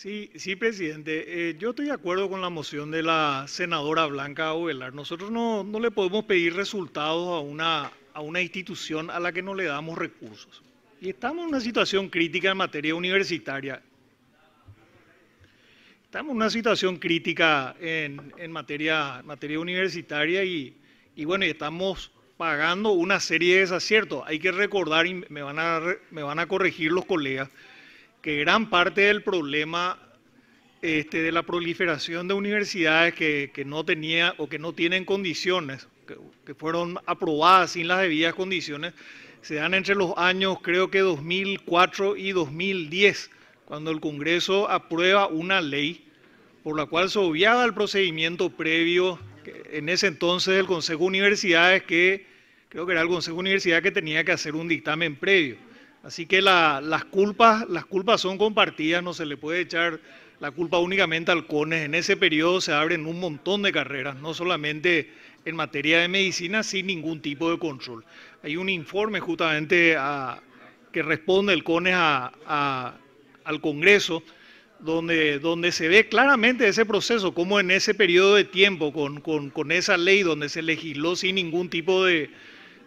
Sí, sí, presidente. Eh, yo estoy de acuerdo con la moción de la senadora Blanca Ovelar. Nosotros no, le podemos pedir resultados a una, a una institución a la que no le damos recursos. Y estamos en una situación crítica en materia universitaria. Estamos en una situación crítica en, materia, materia universitaria y, bueno, y estamos pagando una serie de desaciertos. Hay que recordar, y me van a, me van a corregir los colegas, que gran parte del problema este, de la proliferación de universidades que, no tenía o que no tienen condiciones, que, fueron aprobadas sin las debidas condiciones, se dan entre los años creo que 2004 y 2010, cuando el Congreso aprueba una ley por la cual se obviaba el procedimiento previo, en ese entonces del Consejo de Universidades, que creo que era el Consejo de Universidades que tenía que hacer un dictamen previo Así que las, culpas, las culpas son compartidas, no se le puede echar la culpa únicamente al CONES. En ese periodo se abren un montón de carreras, no solamente en materia de medicina, sin ningún tipo de control. Hay un informe justamente que responde el CONES al Congreso, donde, donde se ve claramente ese proceso, como en ese periodo de tiempo, con, esa ley donde se legisló sin ningún tipo de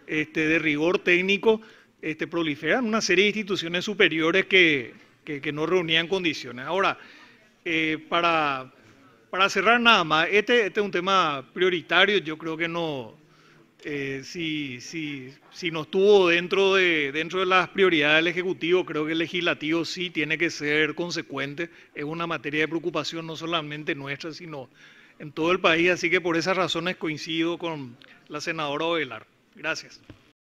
este, rigor técnico, este, proliferan una serie de instituciones superiores que, que, no reunían condiciones. Ahora, eh, para, para cerrar nada más, este, este, es un tema prioritario, yo creo que no, eh, si, no estuvo dentro de, dentro de las prioridades del Ejecutivo, creo que el legislativo sí tiene que ser consecuente. Es una materia de preocupación no solamente nuestra, sino en todo el país. Así que por esas razones coincido con la senadora Ovelar. Gracias.